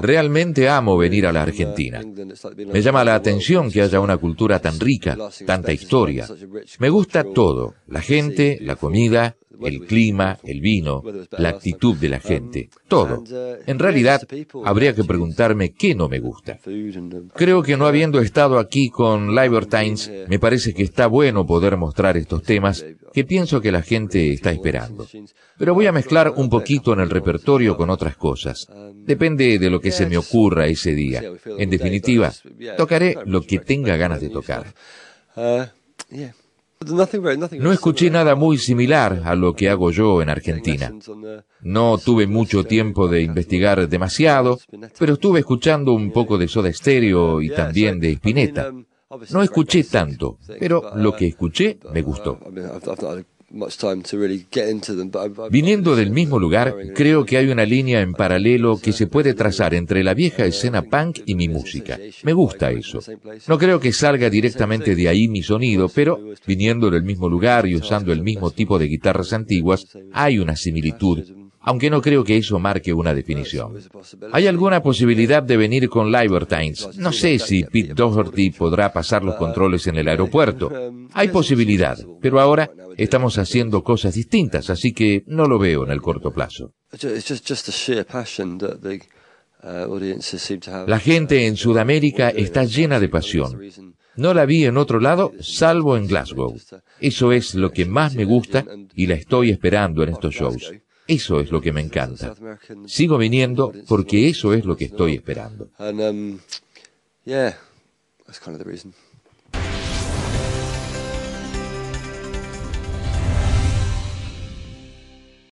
Realmente amo venir a la Argentina. Uh, Me llama la atención que haya una cultura tan rica, tanta historia. Me gusta todo, la gente, la comida, el clima, el vino, la actitud de la gente, todo. En realidad, habría que preguntarme qué no me gusta. Creo que no habiendo estado aquí con Times, me parece que está bueno poder mostrar estos temas que pienso que la gente está esperando. Pero voy a mezclar un poquito en el repertorio con otras cosas. Depende de lo que se me ocurra ese día. En definitiva, tocaré lo que tenga ganas de tocar. Ah, no escuché nada muy similar a lo que hago yo en Argentina. No tuve mucho tiempo de investigar demasiado, pero estuve escuchando un poco de Soda estéreo y también de Spinetta. Um, no escuché tanto, pero lo que escuché me gustó. Viniendo del mismo lugar, creo que hay una línea en paralelo que se puede trazar entre la vieja escena punk y mi música. Me gusta eso. No creo que salga directamente de ahí mi sonido, pero viniendo del mismo lugar y usando el mismo tipo de guitarras antiguas, hay una similitud aunque no creo que eso marque una definición. Hay alguna posibilidad de venir con Libertines. No sé si Pete Doherty podrá pasar los controles en el aeropuerto. Hay posibilidad, pero ahora estamos haciendo cosas distintas, así que no lo veo en el corto plazo. La gente en Sudamérica está llena de pasión. No la vi en otro lado, salvo en Glasgow. Eso es lo que más me gusta y la estoy esperando en estos shows. Eso es lo que me encanta. Sigo viniendo porque eso es lo que estoy esperando. Um,